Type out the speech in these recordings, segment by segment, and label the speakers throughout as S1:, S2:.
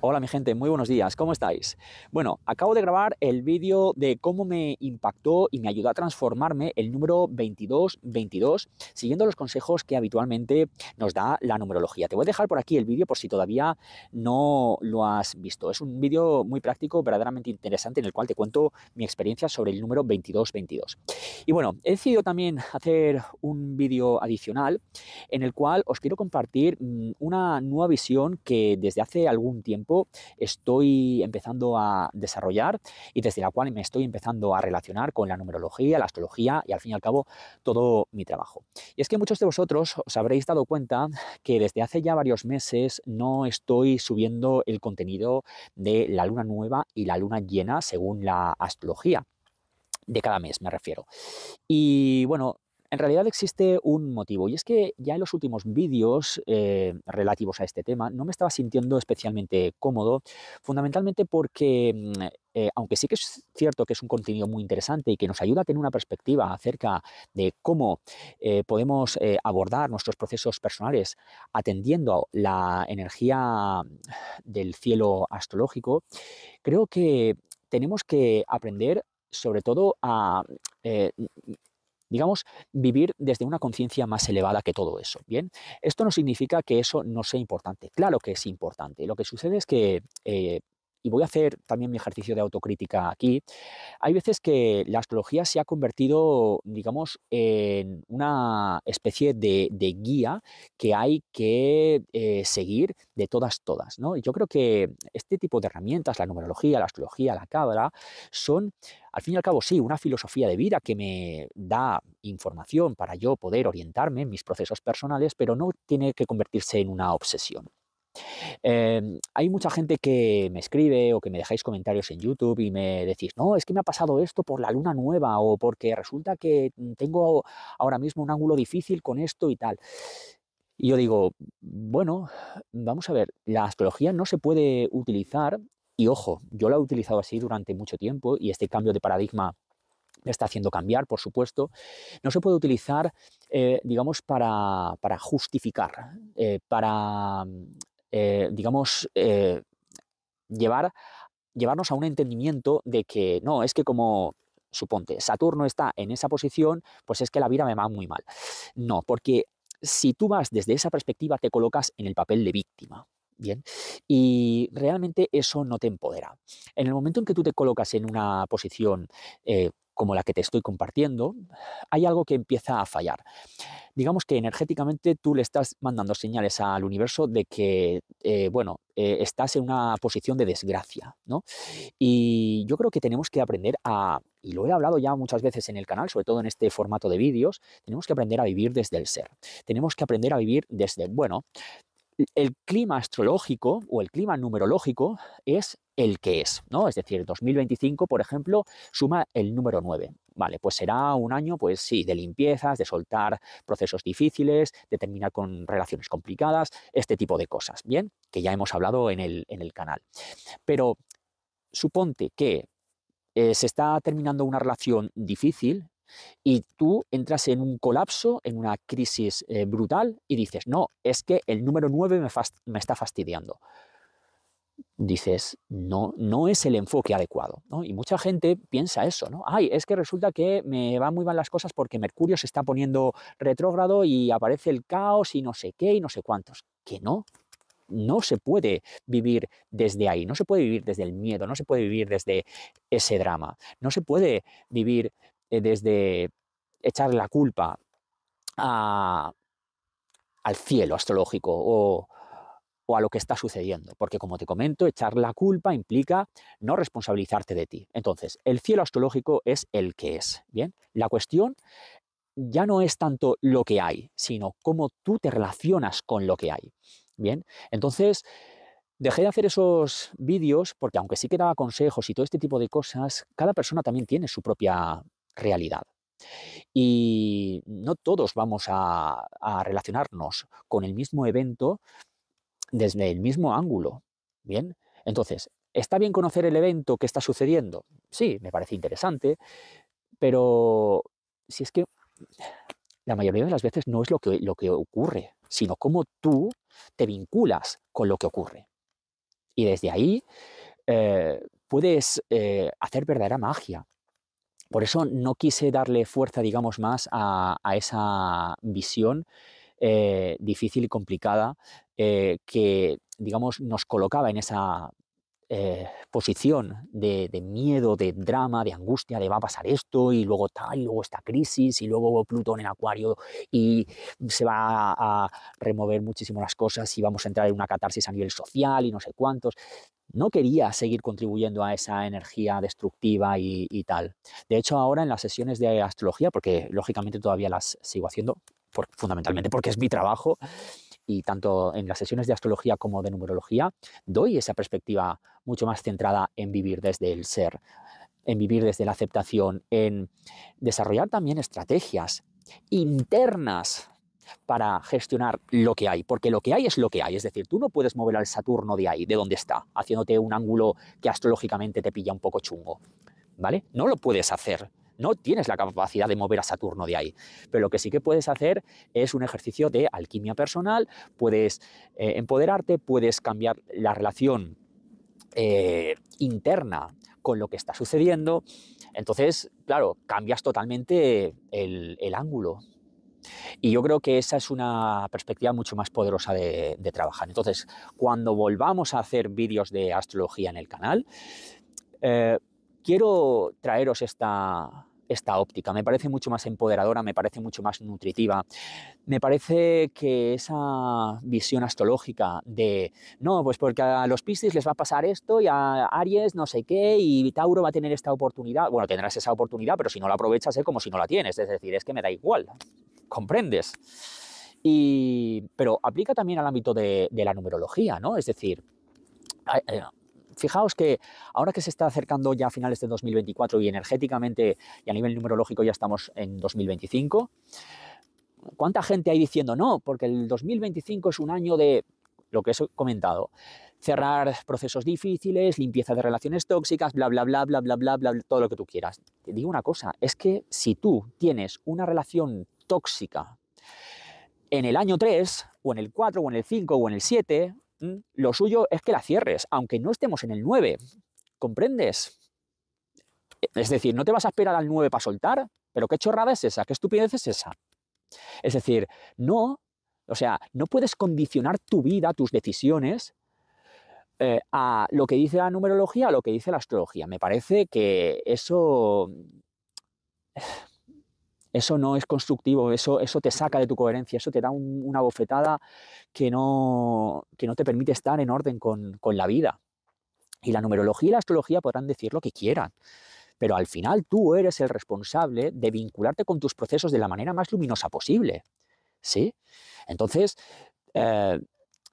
S1: Hola mi gente, muy buenos días, ¿cómo estáis? Bueno, acabo de grabar el vídeo de cómo me impactó y me ayudó a transformarme el número 2222 siguiendo los consejos que habitualmente nos da la numerología. Te voy a dejar por aquí el vídeo por si todavía no lo has visto. Es un vídeo muy práctico, verdaderamente interesante, en el cual te cuento mi experiencia sobre el número 2222. Y bueno, he decidido también hacer un vídeo adicional en el cual os quiero compartir mm, una nueva visión que desde hace algún tiempo estoy empezando a desarrollar y desde la cual me estoy empezando a relacionar con la numerología, la astrología y al fin y al cabo todo mi trabajo. Y es que muchos de vosotros os habréis dado cuenta que desde hace ya varios meses no estoy subiendo el contenido de la luna nueva y la luna llena según la astrología de cada mes, me refiero. Y bueno, en realidad existe un motivo y es que ya en los últimos vídeos eh, relativos a este tema no me estaba sintiendo especialmente cómodo, fundamentalmente porque mm, eh, aunque sí que es cierto que es un contenido muy interesante y que nos ayuda a tener una perspectiva acerca de cómo eh, podemos abordar nuestros procesos personales atendiendo a la energía del cielo astrológico, creo que tenemos que aprender sobre todo a digamos, vivir desde una conciencia más elevada que todo eso. Bien, esto no significa que eso no sea importante. Claro que es importante. Lo que sucede es que eh, y voy a hacer también mi ejercicio de autocrítica aquí, hay veces que la astrología se ha convertido, digamos, en una especie de, guía que hay que eh, seguir de todas, todas. Yo creo que este tipo de herramientas, la numerología, la astrología, la cábala, son, al fin y al cabo, sí, una filosofía de vida que me da información para yo poder orientarme en mis procesos personales, pero no tiene que convertirse en una obsesión. Eh, hay mucha gente que me escribe o que me dejáis comentarios en YouTube y me decís, no, es que me ha pasado esto por la luna nueva o porque resulta que mm, tengo ahora mismo un ángulo difícil con esto y tal. Y yo digo, bueno, vamos a ver, la astrología no se puede utilizar, y ojo, yo la he utilizado así durante mucho tiempo y este cambio de paradigma me está haciendo cambiar, por supuesto, no se puede utilizar, eh, digamos, para, para justificar, eh, para eh, digamos, eh, llevar, llevarnos a un entendimiento de que no, es que como suponte Saturno está en esa posición, pues es que la vida me va muy mal. No, porque si tú vas desde esa perspectiva te colocas en el papel de víctima. Bien. Y realmente eso no te empodera. En el momento en que tú te colocas en una posición eh, como la que te estoy compartiendo, hay algo que empieza a fallar. Digamos que energéticamente tú le estás mandando señales al universo de que, eh, bueno, eh, estás en una posición de desgracia, ¿no? Y yo creo que tenemos que aprender a, y lo he hablado ya muchas veces en el canal, sobre todo en este formato de vídeos, tenemos que aprender a vivir desde el ser. Tenemos que aprender a vivir desde, bueno, el clima astrológico o el clima numerológico es el que es, ¿no? Es decir, 2025, por ejemplo, suma el número 9. Vale, pues será un año, pues sí, de limpiezas, de soltar procesos difíciles, de terminar con relaciones complicadas, este tipo de cosas, ¿bien? Que ya hemos hablado en el, canal. Pero suponte que eh, se está terminando una relación difícil y tú entras en un colapso, en una crisis eh, brutal y dices, no, es que el número 9 me, me está fastidiando. Dices, no, no es el enfoque adecuado. Y mucha gente piensa eso, ¿no? Ay, es que resulta que me van muy mal las cosas porque Mercurio se está poniendo retrógrado y aparece el caos y no sé qué y no sé cuántos. Que no, no se puede vivir desde ahí, no se puede vivir desde el miedo, no se puede vivir desde ese drama, no se puede vivir eh, desde echar la culpa al cielo astrológico o, a lo que está sucediendo. Porque como te comento, echar la culpa implica no responsabilizarte de ti. Entonces, el cielo astrológico es el que es. Bien, la cuestión ya no es tanto lo que hay, sino cómo tú te relacionas con lo que hay. Bien, entonces dejé de hacer esos vídeos porque aunque sí que daba consejos y todo este tipo de cosas, cada persona también tiene su propia realidad. Y no todos vamos a, relacionarnos con el mismo evento desde el mismo ángulo. Bien, entonces, ¿está bien conocer el evento que está sucediendo? Sí, me parece interesante, pero si es que la mayoría de las veces no es lo que, lo que ocurre, sino cómo tú te vinculas con lo que ocurre. Y desde ahí eh, puedes eh, hacer verdadera magia. Por eso no quise darle fuerza, digamos, más a, esa visión eh, difícil y complicada eh, que, digamos, nos colocaba en esa eh, posición de, miedo, de drama, de angustia, de va a pasar esto y luego tal, y luego esta crisis y luego Plutón en Acuario y se va a remover muchísimo las cosas y vamos a entrar en una catarsis a nivel social y no sé cuántos. No quería seguir contribuyendo a esa energía destructiva y, tal. De hecho, ahora en las sesiones de astrología, porque lógicamente todavía las sigo haciendo, fundamentalmente porque es mi trabajo, y tanto en las sesiones de astrología como de numerología doy esa perspectiva mucho más centrada en vivir desde el ser, en vivir desde la aceptación, en desarrollar también estrategias internas para gestionar lo que hay, porque lo que hay es lo que hay, es decir, tú no puedes mover al Saturno de ahí, de donde está, haciéndote un ángulo que astrológicamente te pilla un poco chungo, ¿vale? No lo puedes hacer, no tienes la capacidad de mover a Saturno de ahí. Pero lo que sí que puedes hacer es un ejercicio de alquimia personal, puedes eh, empoderarte, puedes cambiar la relación eh, interna con lo que está sucediendo. Entonces, claro, cambias totalmente el, ángulo y yo creo que esa es una perspectiva mucho más poderosa de, trabajar. Entonces, cuando volvamos a hacer vídeos de astrología en el canal, eh, quiero traeros esta, esta óptica. Me parece mucho más empoderadora, me parece mucho más nutritiva. Me parece que esa visión astrológica de, no, pues porque a los Piscis les va a pasar esto y a Aries no sé qué y Tauro va a tener esta oportunidad. Bueno, tendrás esa oportunidad, pero si no la aprovechas es ¿eh? como si no la tienes. Es decir, es que me da igual. ¿Comprendes? Y, pero aplica también al ámbito de, de la numerología, ¿no? Es decir, eh, Fijaos que ahora que se está acercando ya a finales de 2024 y energéticamente y a nivel numerológico ya estamos en 2025, ¿cuánta gente hay diciendo no? Porque el 2025 es un año de lo que he comentado, cerrar procesos difíciles, limpieza de relaciones tóxicas, bla, bla, bla, bla, bla, bla, bla, todo lo que tú quieras. Te digo una cosa, es que si tú tienes una relación tóxica en el año 3, o en el 4, o en el 5, o en el 7, Mm. lo suyo es que la cierres, aunque no estemos en el 9. ¿Comprendes? E, es decir, no te vas a esperar al 9 para soltar, pero qué chorrada es esa, qué estupidez es esa. Es decir, no, o sea, no puedes condicionar tu vida, tus decisiones eh, a lo que dice la numerología, a lo que dice la astrología. Me parece que eso eso no es constructivo, eso, eso te saca de tu coherencia, eso te da una bofetada que no, que no te permite estar en orden con, la vida. Y la numerología y la astrología podrán decir lo que quieran, pero al final tú eres el responsable de vincularte con tus procesos de la manera más luminosa posible. ¿Sí? Entonces, eh,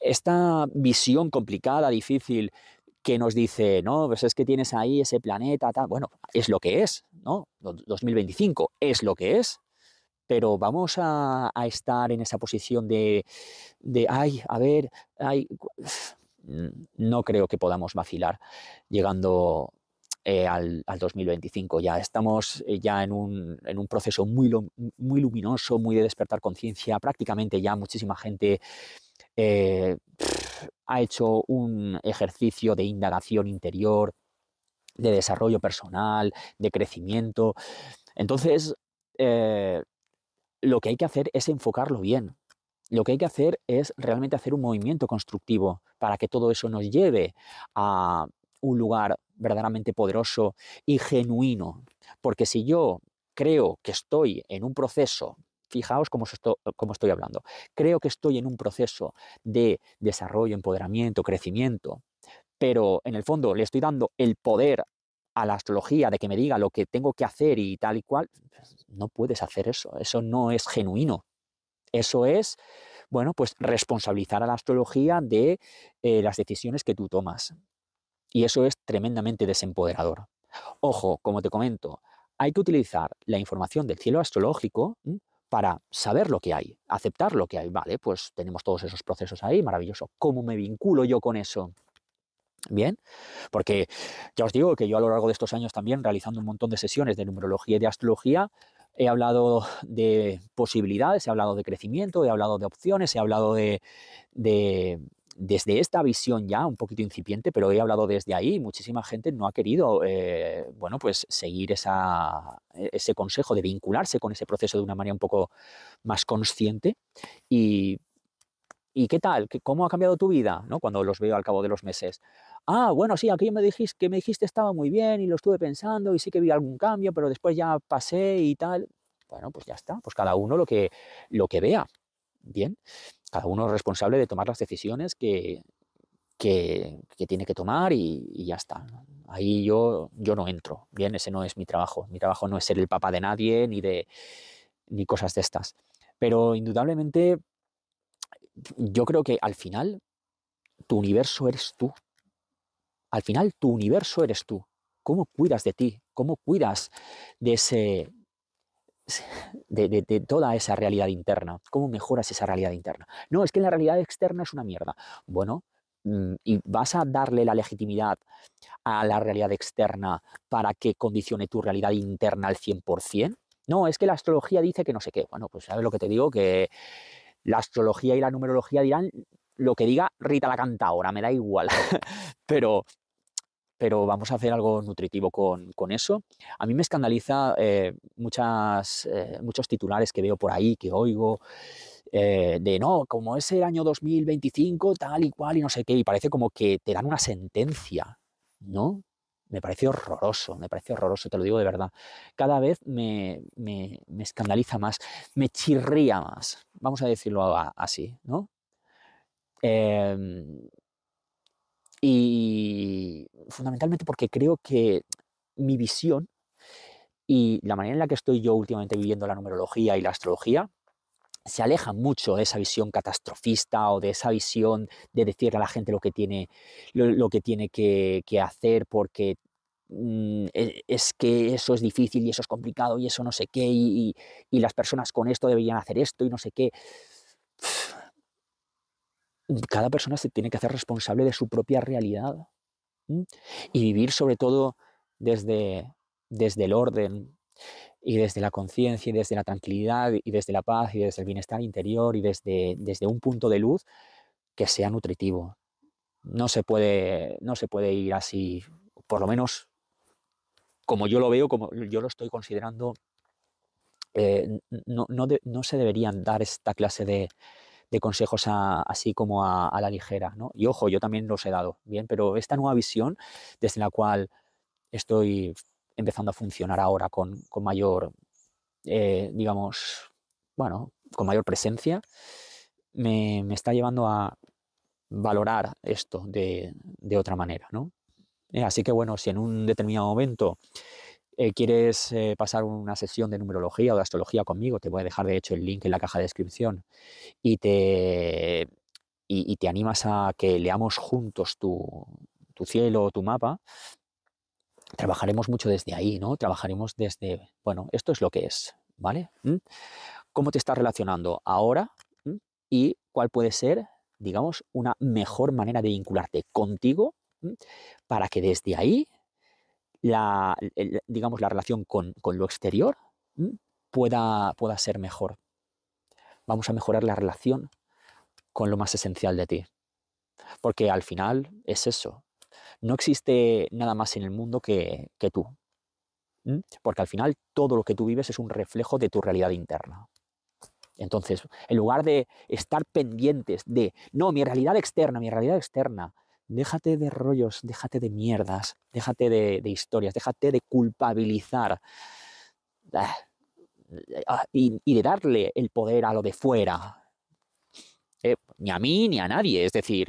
S1: esta visión complicada, difícil, que nos dice, no, pues es que tienes ahí ese planeta, tal, bueno, es lo que es, 2025 es lo que es, pero vamos a, estar en esa posición de, de, ay, a ver, mm, no creo que podamos vacilar llegando eh, al, 2025. Ya estamos eh, ya en un, proceso muy, muy luminoso, muy de despertar conciencia. Prácticamente ya muchísima gente eh, ha hecho un ejercicio de indagación interior, de desarrollo personal, de crecimiento. Entonces, eh, lo que hay que hacer es enfocarlo bien. Lo que hay que hacer es realmente hacer un movimiento constructivo para que todo eso nos lleve a un lugar verdaderamente poderoso y genuino. Porque si yo creo que estoy en un proceso, fijaos cómo, cómo estoy hablando, creo que estoy en un proceso de desarrollo, empoderamiento, crecimiento, pero en el fondo le estoy dando el poder a la astrología de que me diga lo que tengo que hacer y tal y cual, no puedes hacer eso, eso no es genuino. Eso es, bueno, pues responsabilizar a la astrología de eh, las decisiones que tú tomas. Y eso es tremendamente desempoderador. Ojo, como te comento, hay que utilizar la información del cielo astrológico para saber lo que hay, aceptar lo que hay. Vale, pues tenemos todos esos procesos ahí, maravilloso. ¿Cómo me vinculo yo con eso? Bien, porque ya os digo que yo a lo largo de estos años también realizando un montón de sesiones de numerología y de astrología, he hablado de posibilidades, he hablado de crecimiento, he hablado de opciones, he hablado de, desde esta visión ya un poquito incipiente, pero he hablado desde ahí, muchísima gente no ha querido, eh, bueno, pues seguir ese consejo de vincularse con ese proceso de una manera un poco más consciente y ¿Y qué tal? ¿Cómo ha cambiado tu vida? ¿No? Cuando los veo al cabo de los meses. Ah, bueno, sí, aquello me dijiste que me dijiste estaba muy bien y lo estuve pensando y sí que vi algún cambio, pero después ya pasé y tal. Bueno, pues ya está, pues cada uno lo que, lo que vea. Bien, cada uno es responsable de tomar las decisiones que, que, tiene que tomar y, ya está. Ahí yo, yo no entro. Bien, ese no es mi trabajo. Mi trabajo no es ser el papá de nadie ni de ni cosas de estas. Pero indudablemente yo creo que al final tu universo eres tú. Al final tu universo eres tú. ¿Cómo cuidas de ti? ¿Cómo cuidas de ese... De, toda esa realidad interna, cómo mejoras esa realidad interna. No, es que la realidad externa es una mierda. Bueno, mm, y vas a darle la legitimidad a la realidad externa para que condicione tu realidad interna al 100%. No, es que la astrología dice que no sé qué. Bueno, pues sabes lo que te digo, que la astrología y la numerología dirán lo que diga Rita la ahora me da igual. pero, pero vamos a hacer algo nutritivo con, con eso. A mí me escandaliza eh, muchas, eh, muchos titulares que veo por ahí, que oigo, eh, de no, como es el año 2025, tal y cual y no sé qué, y parece como que te dan una sentencia, ¿no? me pareció horroroso, me pareció horroroso, te lo digo de verdad. Cada vez me, escandaliza más, me chirría más, vamos a decirlo así, ¿no? Em, y fundamentalmente porque creo que mi visión y la manera en la que estoy yo últimamente viviendo la numerología y la astrología se aleja mucho de esa visión catastrofista o de esa visión de decirle a la gente lo que tiene, lo, que, tiene que, hacer porque mm, e, es que eso es difícil y eso es complicado y eso no sé qué y, las personas con esto deberían hacer esto y no sé qué. Cada persona se tiene que hacer responsable de su propia realidad y vivir sobre todo desde, desde el orden, y desde la conciencia y desde la tranquilidad y desde la paz y desde el bienestar interior y desde, desde un punto de luz que sea nutritivo. No se puede, no se puede ir así, por lo menos como yo lo veo, como yo lo estoy considerando, eh, no, se deberían dar esta clase de, consejos así como a, la ligera. ¿no? Y ojo, yo también los he dado, bien, pero esta nueva visión desde la cual estoy empezando a funcionar ahora con, mayor, eh, digamos, bueno, con mayor presencia, me, está llevando a valorar esto de, otra manera, eh, así que bueno, si en un determinado momento eh, quieres pasar una sesión de numerología o de astrología conmigo, te voy a dejar de hecho el link en la caja de descripción y te, te animas a que leamos juntos tu, tu cielo o tu mapa, trabajaremos mucho desde ahí, ¿no? Trabajaremos desde, bueno, esto es lo que es, ¿vale? ¿Mm? ¿Cómo te estás relacionando ahora? ¿Mm? ¿Y cuál puede ser, digamos, una mejor manera de vincularte contigo ¿Mm? para que desde ahí, la, digamos, la relación con, con lo exterior pueda, pueda ser mejor? Vamos a mejorar la relación con lo más esencial de ti. Porque al final es eso, no existe nada más en el mundo que, tú. Porque al final todo lo que tú vives es un reflejo de tu realidad interna. Entonces, en lugar de estar pendientes de, no, mi realidad externa, mi realidad externa, déjate de rollos, déjate de mierdas, déjate de, historias, déjate de culpabilizar ah, ah, y, de darle el poder a lo de fuera. Eh, ni a mí ni a nadie, es decir,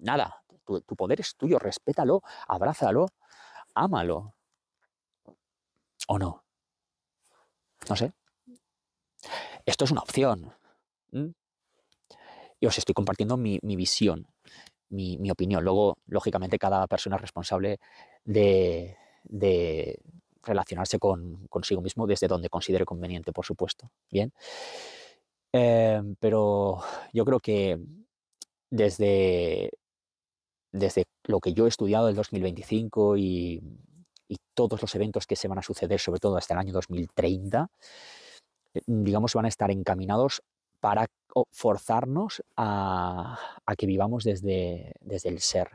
S1: nada, tu, poder es tuyo, respétalo, abrázalo, ámalo. ¿O no? No sé. Esto es una opción. ¿Mm? Y os estoy compartiendo mi, visión, mi, opinión. Luego, lógicamente, cada persona es responsable de, relacionarse con, consigo mismo desde donde considere conveniente, por supuesto. Bien. Eh, pero yo creo que desde desde lo que yo he estudiado del 2025 y, todos los eventos que se van a suceder, sobre todo hasta el año 2030, eh, digamos, van a estar encaminados para forzarnos a, que vivamos desde, el ser.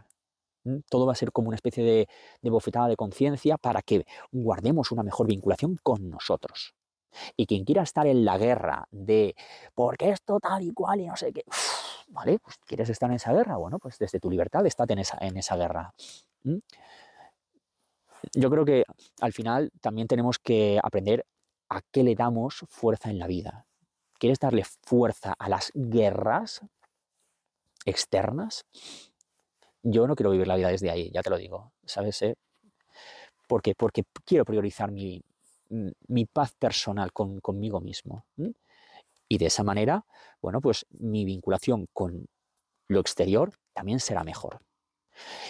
S1: Todo va a ser como una especie de, bofetada de conciencia para que guardemos una mejor vinculación con nosotros. Y quien quiera estar en la guerra de porque esto tal y cual y no sé qué, pues quieres estar en esa guerra, bueno, pues desde tu libertad estate en esa, guerra. Yo creo que al final también tenemos que aprender a qué le damos fuerza en la vida. ¿Quieres darle fuerza a las guerras externas? Yo no quiero vivir la vida desde ahí, ya te lo digo, ¿sabes? Eh, porque quiero priorizar mi, paz personal conmigo mismo. Y de esa manera, bueno, pues mi vinculación con lo exterior también será mejor.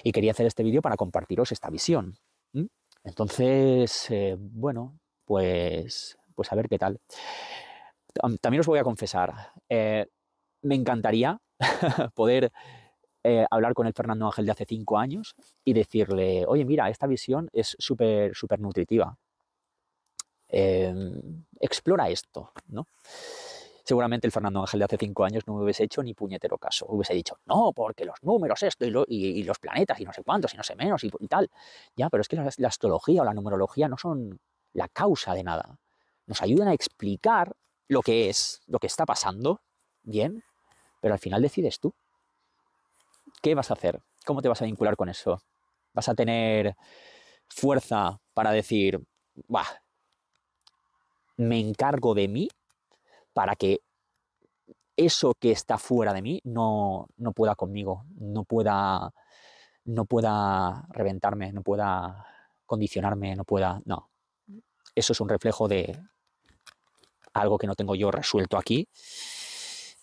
S1: Y quería hacer este vídeo para compartiros esta visión. Entonces, eh, bueno, pues, pues a ver qué tal. También os voy a confesar, eh, me encantaría poder eh, hablar con el Fernando Ángel de hace cinco años y decirle, oye, mira, esta visión es súper, súper nutritiva. Em, explora esto, ¿no? seguramente el Fernando Ángel de hace cinco años no me hubiese hecho ni puñetero caso. Hubiese dicho, no, porque los números, esto y, los planetas y no sé cuántos y no sé menos y, tal. Ya, pero es que la, astrología o la numerología no son la causa de nada. Nos ayudan a explicar lo que es, lo que está pasando, bien, pero al final decides tú. ¿Qué vas a hacer? ¿Cómo te vas a vincular con eso? ¿Vas a tener fuerza para decir, me encargo de mí para que eso que está fuera de mí no, pueda conmigo, no pueda, no pueda reventarme, no pueda condicionarme, no pueda... No. Eso es un reflejo de algo que no tengo yo resuelto aquí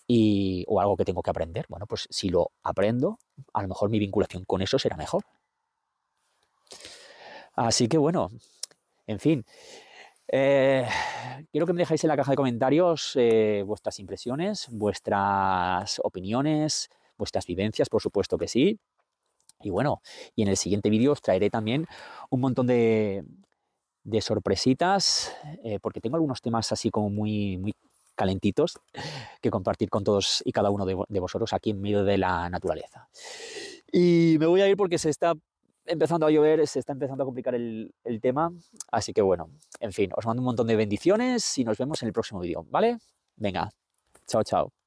S1: y, o algo que tengo que aprender. Bueno, pues si lo aprendo, a lo mejor mi vinculación con eso será mejor. Así que bueno, en fin, eh, quiero que me dejáis en la caja de comentarios eh, vuestras impresiones, vuestras opiniones, vuestras vivencias, por supuesto que sí. Y bueno, y en el siguiente vídeo os traeré también un montón de, sorpresitas, eh, porque tengo algunos temas así como muy, muy calentitos que compartir con todos y cada uno de, de vosotros aquí en medio de la naturaleza. Y me voy a ir porque se está empezando a llover, se está empezando a complicar el, tema. Así que bueno, en fin, os mando un montón de bendiciones y nos vemos en el próximo vídeo, ¿vale? Venga, chao, chao.